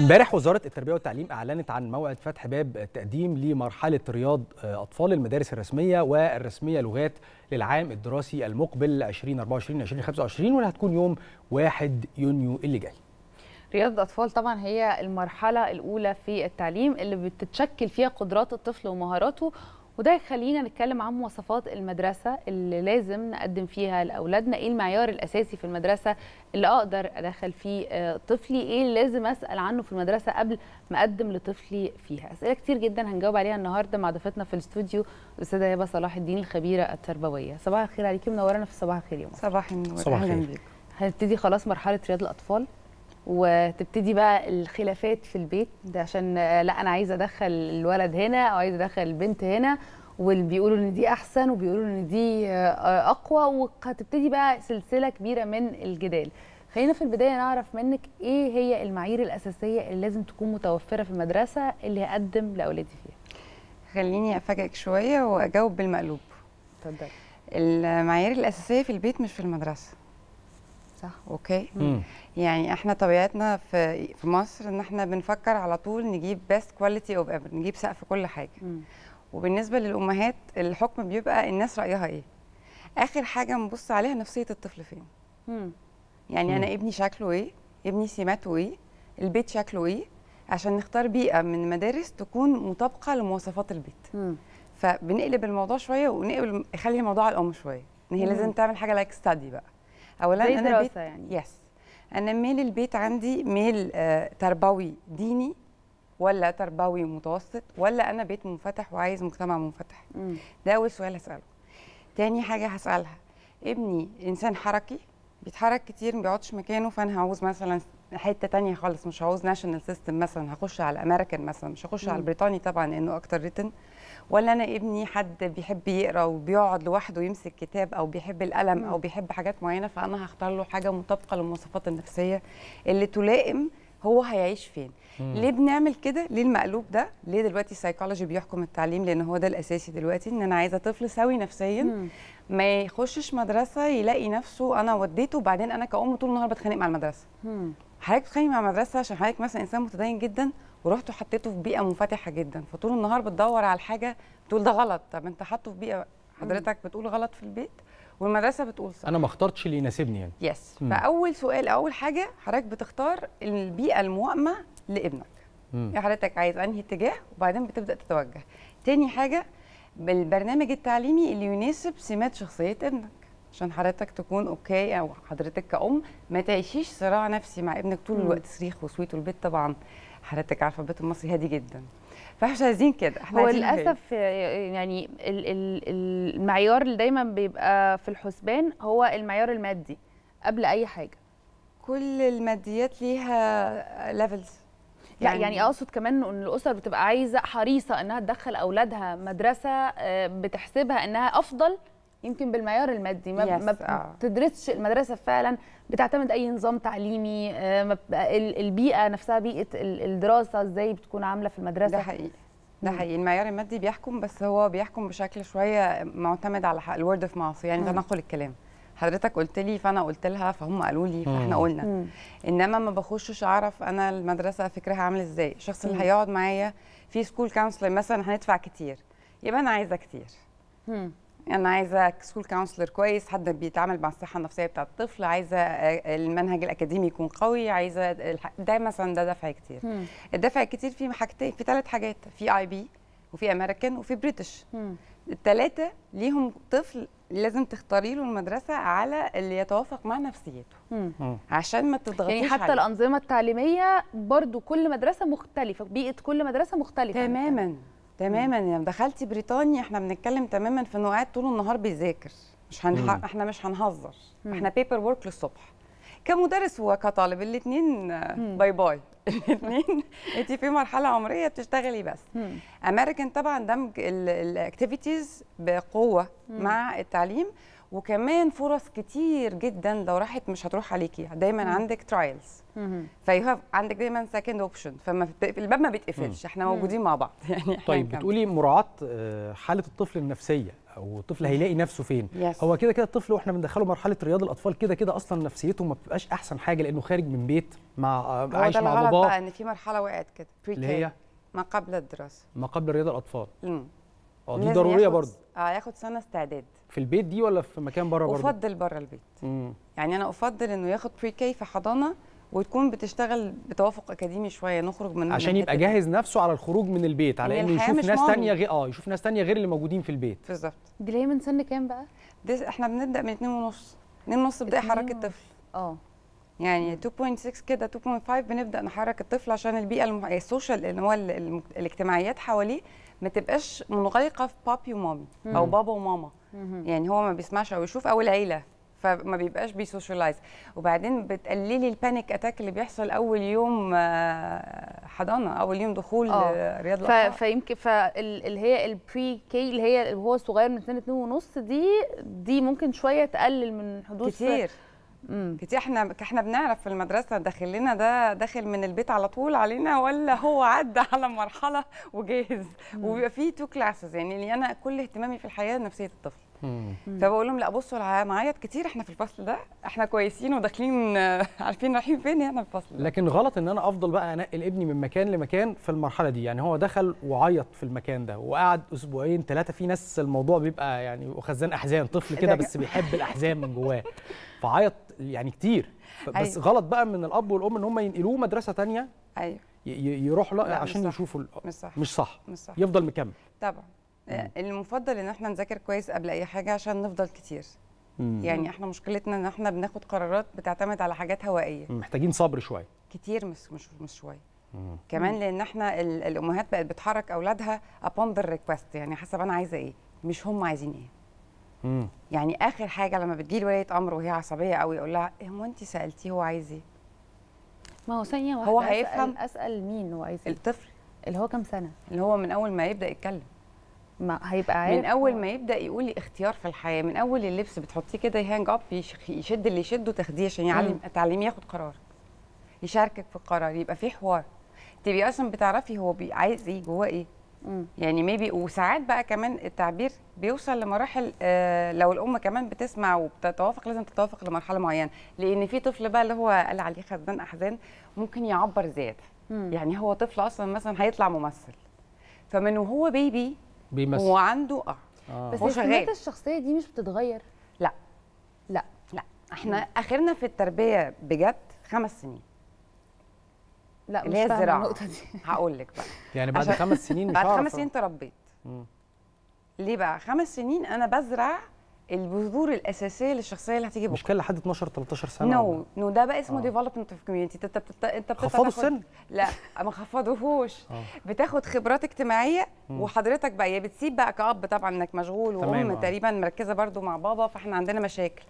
امبارح وزاره التربيه والتعليم اعلنت عن موعد فتح باب التقديم لمرحله رياض اطفال المدارس الرسميه والرسميه لغات للعام الدراسي المقبل 2024 2025 واللي هتكون يوم 1 يونيو اللي جاي. رياضة الأطفال طبعا هي المرحلة الأولى في التعليم اللي بتتشكل فيها قدرات الطفل ومهاراته وده يخلينا نتكلم عن مواصفات المدرسه اللي لازم نقدم فيها لاولادنا ايه المعيار الاساسي في المدرسه اللي اقدر ادخل فيه آه، طفلي ايه اللي لازم اسال عنه في المدرسه قبل ما اقدم لطفلي فيها اسئله كتير جدا هنجاوب عليها النهارده مع ضيفتنا في الاستوديو الاستاذه هبه صلاح الدين الخبيره التربويه صباح الخير عليكي منورانا في صباح الخير يا مصر صباح النور صباح الخير هنبتدي خلاص مرحله رياض الاطفال وتبتدي بقى الخلافات في البيت ده عشان لا انا عايزه ادخل الولد هنا او عايزه ادخل البنت هنا وبيقولوا ان دي احسن وبيقولوا ان دي آه، آه، اقوى وهتبتدي بقى سلسله كبيره من الجدال خلينا في البدايه نعرف منك ايه هي المعايير الاساسيه اللي لازم تكون متوفره في المدرسه اللي هقدم لاولادي فيها خليني افاجئك شويه واجاوب بالمقلوب اتفضلي المعايير الاساسيه في البيت مش في المدرسه صح اوكي مم. يعني احنا طبيعتنا في في مصر ان احنا بنفكر على طول نجيب بيست كواليتي اوف ايفر نجيب سقف كل حاجه مم. وبالنسبه للامهات الحكم بيبقى الناس رايها ايه اخر حاجه نبص عليها نفسيه الطفل فين مم. يعني مم. انا ابني شكله ايه ابني سماته ايه البيت شكله ايه عشان نختار بيئه من المدارس تكون مطابقه لمواصفات البيت مم. فبنقلب الموضوع شويه ونقلب نخلي الموضوع على الام شويه ان هي لازم تعمل حاجه لايك ستادي بقى اولا زي انا بيت يعني يس انا ميل البيت عندي ميل آه تربوي ديني ولا تربوي متوسط ولا انا بيت منفتح وعايز مجتمع منفتح مم. ده اول سؤال هساله تاني حاجه هسالها ابني انسان حركي بيتحرك كتير ما بيقعدش مكانه فانا هعوز مثلا حته تانية خالص مش هعوز ناشونال سيستم مثلا هخش على الامريكان مثلا مش هخش مم. على البريطاني طبعا لانه اكتر ريتن ولا انا ابني حد بيحب يقرا وبيقعد لوحده يمسك كتاب او بيحب القلم او بيحب حاجات معينه فانا هختار له حاجه مطابقه للمواصفات النفسيه اللي تلائم هو هيعيش فين مم. ليه بنعمل كده ليه المقلوب ده ليه دلوقتي السايكولوجي بيحكم التعليم لان هو ده الاساسي دلوقتي ان انا عايزه طفل سوي نفسيا مم. ما يخشش مدرسه يلاقي نفسه انا وديته وبعدين انا كأم طول النهار بتخانق مع المدرسه حضرتك بتخانق مع المدرسه عشان حضرتك مثلا انسان متدين جدا ورحت وحطيته في بيئه منفتحه جدا فطول النهار بتدور على الحاجه بتقول ده غلط طب انت حاطه في بيئه حضرتك بتقول غلط في البيت والمدرسه بتقول صح انا ما اخترتش اللي يناسبني يعني يس مم. فاول سؤال اول حاجه حضرتك بتختار البيئه الموائمه لابنك يا يعني حضرتك عايز انهي اتجاه وبعدين بتبدا تتوجه تاني حاجه بالبرنامج التعليمي اللي يناسب سمات شخصيه ابنك عشان حضرتك تكون اوكي او حضرتك كأم ما تعيشيش صراع نفسي مع ابنك طول الوقت صريخ وصويت البيت طبعا حضرتك عارفه البيت المصري هادي جدا فاحنا مش عايزين كده احنا هو للاسف يعني المعيار اللي دايما بيبقى في الحسبان هو المعيار المادي قبل اي حاجه كل الماديات ليها ليفلز يعني, يعني اقصد كمان ان الاسر بتبقى عايزه حريصه انها تدخل اولادها مدرسه آه، بتحسبها انها افضل يمكن بالمعيار المادي ما, yes. ما آه. بتدرسش المدرسه فعلا بتعتمد اي نظام تعليمي آه، البيئه نفسها بيئه الدراسه ازاي بتكون عامله في المدرسه ده حقيقي ده حقيقي المعيار المادي بيحكم بس هو بيحكم بشكل شويه معتمد على الورد اوف ماوث يعني تنقل الكلام حضرتك قلت لي فانا قلت لها فهم قالوا لي فاحنا قلنا انما ما بخشش اعرف انا المدرسه فكرها عامل ازاي الشخص اللي هيقعد معايا في سكول كونسلر مثلا هندفع كتير يبقى انا عايزه كتير انا عايزه سكول كونسلر كويس حد بيتعامل مع الصحه النفسيه بتاعه الطفل عايزه آه، المنهج الاكاديمي يكون قوي عايزه ده مثلا ده دفع كتير مم. الدفع كتير في حاجتين في ثلاث حاجات في اي بي وفي امريكان وفي بريتش الثلاثه ليهم طفل لازم تختاري له المدرسه على اللي يتوافق مع نفسيته مم. عشان ما تضغطيش يعني حتى عليه. الانظمه التعليميه برضو كل مدرسه مختلفه بيئه كل مدرسه مختلفه تماما تماما لما يعني دخلتي بريطانيا احنا بنتكلم تماما في انه قاعد طول النهار بيذاكر مش هنح... احنا مش هنهزر مم. احنا بيبر ورك للصبح كمدرس وكطالب الاثنين باي باي الاثنين انت في مرحله عمريه بتشتغلي بس امريكان طبعا دمج الاكتيفيتيز بقوه مم. مع التعليم وكمان فرص كتير جدا لو راحت مش هتروح عليكي دايما مم. عندك ترايلز فيو عندك دايما سكند اوبشن فما الباب ما بيتقفلش احنا موجودين مع بعض يعني طيب بتقولي مراعاه آه، حاله الطفل النفسيه او الطفل هيلاقي نفسه فين yes. هو كده كده الطفل واحنا بندخله مرحله رياض الاطفال كده كده اصلا نفسيته ما بتبقاش احسن حاجه لانه خارج من بيت مع آه، عايش مع باباه ده بقى ان في مرحله وقعت كده اللي هي ما قبل الدراسه ما قبل رياض الاطفال مم. اه دي ضروريه برضه اه ياخد سنه استعداد في البيت دي ولا في مكان بره برضه افضل بره البيت مم. يعني انا افضل انه ياخد بري كي في حضانه وتكون بتشتغل بتوافق اكاديمي شويه نخرج من عشان يبقى جاهز نفسه على الخروج من البيت على انه يشوف ناس ثانيه غير اه يشوف ناس ثانيه غير اللي موجودين في البيت بالظبط دي ليه من سن كام بقى؟ دي احنا بنبدا من 2 ونص 2 ونص بدايه حركه الطفل اه يعني 2.6 كده 2.5 بنبدا نحرك الطفل عشان البيئه السوشيال اللي هو الاجتماعيات حواليه ما تبقاش منغلقه في بابي ومامي او بابا وماما يعني هو ما بيسمعش او يشوف او العيله فما بيبقاش بيسوشيالايز وبعدين بتقللي البانيك اتاك اللي بيحصل اول يوم آه، حضانه اول يوم دخول أوه. رياض الاطفال فيمكن فاللي هي البري كي اللي هي وهو صغير من 2 2 ونص دي دي ممكن شويه تقلل من حدوث كتير كتير احنا احنا بنعرف في المدرسه داخلنا ده داخل من البيت على طول علينا ولا هو عدى على مرحله وجاهز وبيبقى في تو كلاسز يعني اللي انا كل اهتمامي في الحياه نفسيه الطفل فبقول لهم لا بصوا هنعيط كتير احنا في الفصل ده احنا كويسين وداخلين عارفين رايحين فين احنا يعني في الفصل ده. لكن غلط ان انا افضل بقى انقل ابني من مكان لمكان في المرحله دي يعني هو دخل وعيط في المكان ده وقعد اسبوعين ثلاثه في ناس الموضوع بيبقى يعني وخزان احزان طفل كده بس بيحب الاحزان من جواه فعيط يعني كتير أيوة. بس أيوة. غلط بقى من الاب والام ان هم ينقلوه مدرسه تانية ايوه يروح لا, لا عشان مش يشوفوا مش صح مش صح, مش صح. يفضل مكمل طبعا مم. آه، المفضل ان احنا نذاكر كويس قبل اي حاجه عشان نفضل كتير مم. يعني احنا مشكلتنا ان احنا بناخد قرارات بتعتمد على حاجات هوائيه محتاجين صبر شويه كتير مش مش مش شويه مم. كمان لان احنا الامهات بقت بتحرك اولادها upon the request يعني حسب انا عايزه ايه مش هم عايزين ايه مم. يعني اخر حاجه لما بتجيلي ولايه امر وهي عصبيه قوي يقول لها إيه، هو انت سالتيه هو عايز ايه؟ ما هو ثانيه واحده هو هيفهم أسأل, اسال مين هو عايز ايه؟ الطفل اللي هو كام سنه؟ اللي هو من اول ما يبدا يتكلم ما هيبقى عارف من اول ما يبدا يقول لي اختيار في الحياه من اول اللبس بتحطيه كده يهانج اب يشد اللي يشده تاخديه عشان يعلم تعلميه ياخد قرار يشاركك في القرار يبقى في حوار تبقي اصلا بتعرفي هو عايز ايه جواه ايه يعني ميبي وساعات بقى كمان التعبير بيوصل لمراحل آه، لو الام كمان بتسمع وبتتوافق لازم تتوافق لمرحله معينه لان في طفل بقى اللي هو قال عليه خزان احزان ممكن يعبر زياده يعني هو طفل اصلا مثلا هيطلع ممثل فمن وهو بيبي بيمثل وعنده اه, آه. بس السمات الشخصيه دي مش بتتغير لا لا لا احنا مم. اخرنا في التربيه بجد خمس سنين لا اللي هي الزراعه النقطه دي هقول لك بقى يعني بعد خمس سنين مش بعد خمس سنين تربيت ليه بقى خمس سنين انا بزرع البذور الاساسيه للشخصيه اللي هتيجي بكره مش كان لحد 12 13 سنه نو no. نو no, ده بقى اسمه ديفلوبمنت اوف كوميونتي انت انت خفضوا السن لا ما خفضوهوش آه. بتاخد خبرات اجتماعيه وحضرتك بقى يا بتسيب بقى كاب طبعا انك مشغول وام تقريبا مركزه برضو مع بابا فاحنا عندنا مشاكل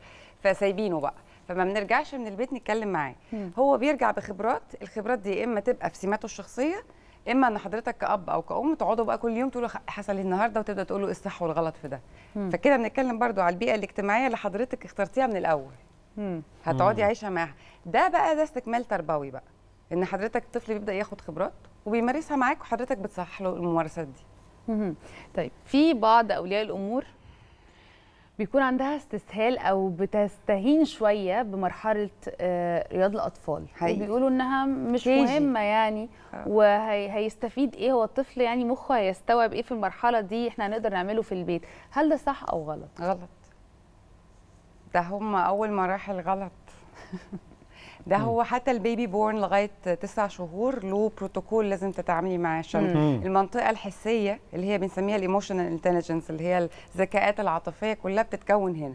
فسايبينه بقى فما بنرجعش من البيت نتكلم معاه هو بيرجع بخبرات الخبرات دي اما تبقى في سماته الشخصيه اما ان حضرتك كاب او كأم تقعدوا بقى كل يوم تقولوا حصل لي إيه النهارده وتبدا تقولوا ايه الصح والغلط في ده فكده بنتكلم برضو على البيئه الاجتماعيه اللي حضرتك اخترتيها من الاول هتقعدي عايشه معاها ده بقى ده استكمال تربوي بقى ان حضرتك الطفل بيبدا ياخد خبرات وبيمارسها معاك وحضرتك بتصحح له الممارسات دي طيب في بعض اولياء الامور بيكون عندها استسهال او بتستهين شويه بمرحله آه، رياض الاطفال بيقولوا انها مش كيجي. مهمه يعني آه. وهيستفيد ايه هو الطفل يعني مخه هيستوعب ايه في المرحله دي احنا هنقدر نعمله في البيت هل ده صح او غلط غلط ده هم اول مراحل غلط ده هو حتى البيبي بورن لغايه تسع شهور له بروتوكول لازم تتعاملي معاه عشان المنطقه الحسيه اللي هي بنسميها الايموشنال انتليجنس اللي هي الذكاءات العاطفيه كلها بتتكون هنا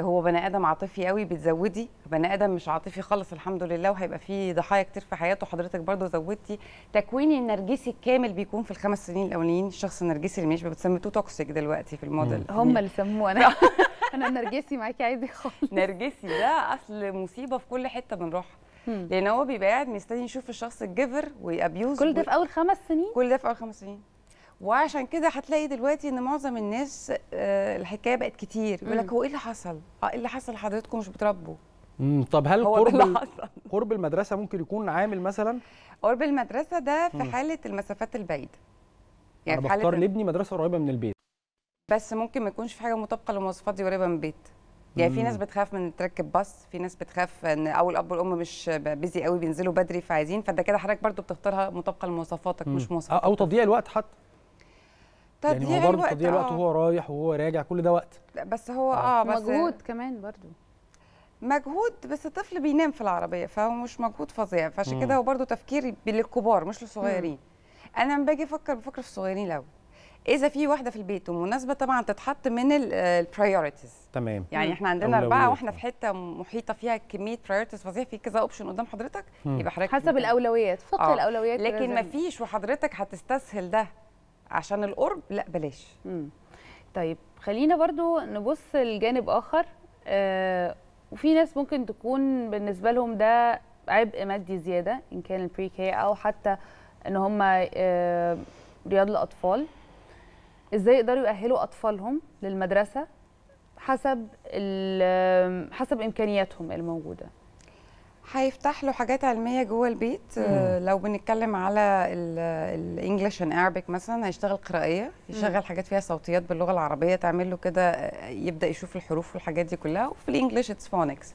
هو بني ادم عاطفي قوي بتزودي بني ادم مش عاطفي خالص الحمد لله وهيبقى فيه ضحايا كتير في حياته حضرتك برضو زودتي تكويني النرجسي الكامل بيكون في الخمس سنين الاولين الشخص النرجسي اللي مش بتسميه توكسيك دلوقتي في الموديل هم اللي سموه انا انا نرجسي معاكي عادي خالص نرجسي ده اصل مصيبه في كل حته بنروحها لان هو بيبقى قاعد مستني يشوف الشخص الجيفر ويابيوز كل ده في اول خمس سنين كل ده في اول خمس سنين وعشان كده هتلاقي دلوقتي ان معظم الناس آه، الحكايه بقت كتير يقول لك هو ايه اللي حصل؟ اه ايه اللي حصل حضرتكم مش بتربوا؟ امم طب هل إيه قرب قرب المدرسه ممكن يكون عامل مثلا؟ قرب المدرسه ده في حاله المسافات البعيده يعني انا بختار لابني مدرسه قريبه من البيت بس ممكن ما يكونش في حاجه مطابقه للمواصفات دي قريبه من البيت يعني في ناس بتخاف من تركب باص في ناس بتخاف ان او الاب والام مش بيزي قوي بينزلوا بدري فعايزين فانت كده حضرتك برضو بتختارها مطابقه لمواصفاتك مش مواصفاتك او تضييع الوقت حتى تضييع يعني هو برضه تضييع الوقت آه. وهو رايح وهو راجع كل ده وقت بس هو اه, آه بس مجهود كمان برضو مجهود بس الطفل بينام في العربيه فهو مش مجهود فظيع فعشان كده هو برضه تفكيري للكبار مش للصغيرين انا لما باجي افكر بفكر في الصغيرين الاول اذا في واحده في البيت ومناسبه طبعا تتحط من البرايورتيز تمام يعني احنا عندنا اربعه واحنا في حته محيطه فيها كميه برايورتيز فظيعه في كذا اوبشن قدام حضرتك يبقى حضرتك حسب الاولويات فقه آه. الاولويات لكن ما فيش وحضرتك هتستسهل ده عشان القرب لا بلاش مم. طيب خلينا برضو نبص لجانب اخر آه وفي ناس ممكن تكون بالنسبه لهم ده عبء مادي زياده ان كان البري كي او حتى ان هم آه رياض الاطفال ازاي يقدروا يؤهلوا أطفالهم للمدرسة حسب حسب إمكانياتهم الموجودة هيفتح له حاجات علميه جوه البيت آه، مم. لو بنتكلم على الانجليش ان عربيك مثلا هيشتغل قرائيه يشغل مم. حاجات فيها صوتيات باللغه العربيه تعمل له كده آه، يبدا يشوف الحروف والحاجات دي كلها وفي الانجليش اتس فونكس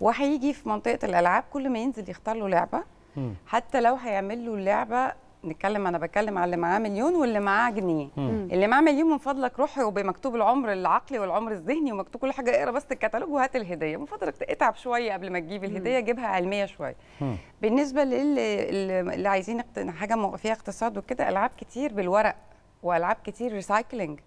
وهيجي في منطقه الالعاب كل ما ينزل يختار له لعبه مم. حتى لو هيعمل له اللعبه نتكلم انا بتكلم على اللي معاه مليون واللي معاه جنيه اللي معاه مليون من فضلك روح وبمكتوب العمر العقلي والعمر الذهني ومكتوب كل حاجه اقرا بس الكتالوج وهات الهديه من فضلك اتعب شويه قبل ما تجيب الهديه جيبها علميه شويه بالنسبه للي عايزين حاجه فيها اقتصاد وكده العاب كتير بالورق والعاب كتير ريسايكلينج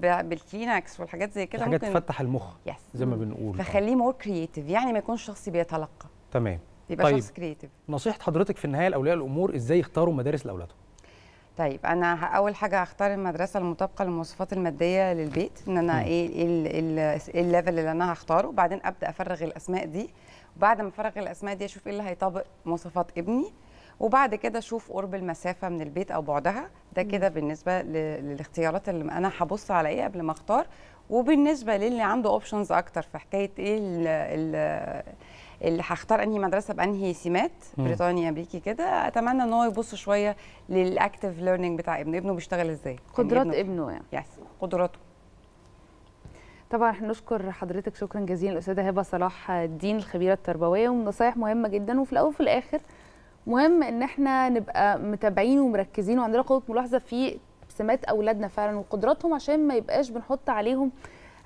بالكلينكس والحاجات زي كده حاجات تفتح المخ يس. زي ما بنقول فخليه مور كرييتيف يعني ما يكونش شخص بيتلقى تمام يبقى طيب. شخص كريتيف نصيحه حضرتك في النهايه لاولياء الامور ازاي يختاروا مدارس لاولادهم طيب انا اول حاجه هختار المدرسه المطابقه للمواصفات الماديه للبيت ان انا م. ايه, إيه الليفل إيه إيه اللي انا هختاره وبعدين ابدا افرغ الاسماء دي وبعد ما افرغ الاسماء دي اشوف ايه اللي هيطابق مواصفات ابني وبعد كده اشوف قرب المسافه من البيت او بعدها ده كده بالنسبه للاختيارات اللي انا هبص على ايه قبل ما اختار وبالنسبه للي عنده اوبشنز اكتر في حكايه ايه اللي هختار انهي مدرسه بانهي سمات بريطاني امريكي كده اتمنى ان هو يبص شويه للاكتف ليرنينج بتاع ابنه ابنه بيشتغل ازاي يعني قدرات يعني ابنه, ابنه يعني يس قدراته طبعا احنا نشكر حضرتك شكرا جزيلا الاستاذه هبه صلاح الدين الخبيره التربويه ونصايح مهمه جدا وفي الاول وفي الاخر مهم ان احنا نبقى متابعين ومركزين وعندنا قوه ملاحظه في سمات اولادنا فعلا وقدراتهم عشان ما يبقاش بنحط عليهم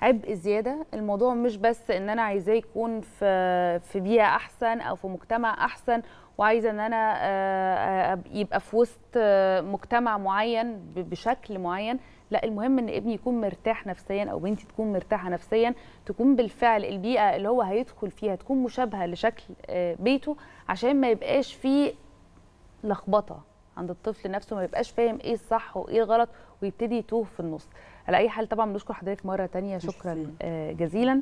عبء زياده الموضوع مش بس ان انا عايزاه يكون في في بيئه احسن او في مجتمع احسن وعايزه ان انا آه، آه، يبقى في وسط آه، مجتمع معين بشكل معين لا المهم ان ابني يكون مرتاح نفسيا او بنتي تكون مرتاحه نفسيا تكون بالفعل البيئه اللي هو هيدخل فيها تكون مشابهه لشكل بيته عشان ما يبقاش فيه لخبطه عند الطفل نفسه ما يبقاش فاهم ايه الصح وايه الغلط ويبتدي يتوه في النص على اي حال طبعا بنشكر حضرتك مره تانية شكرا آه، جزيلا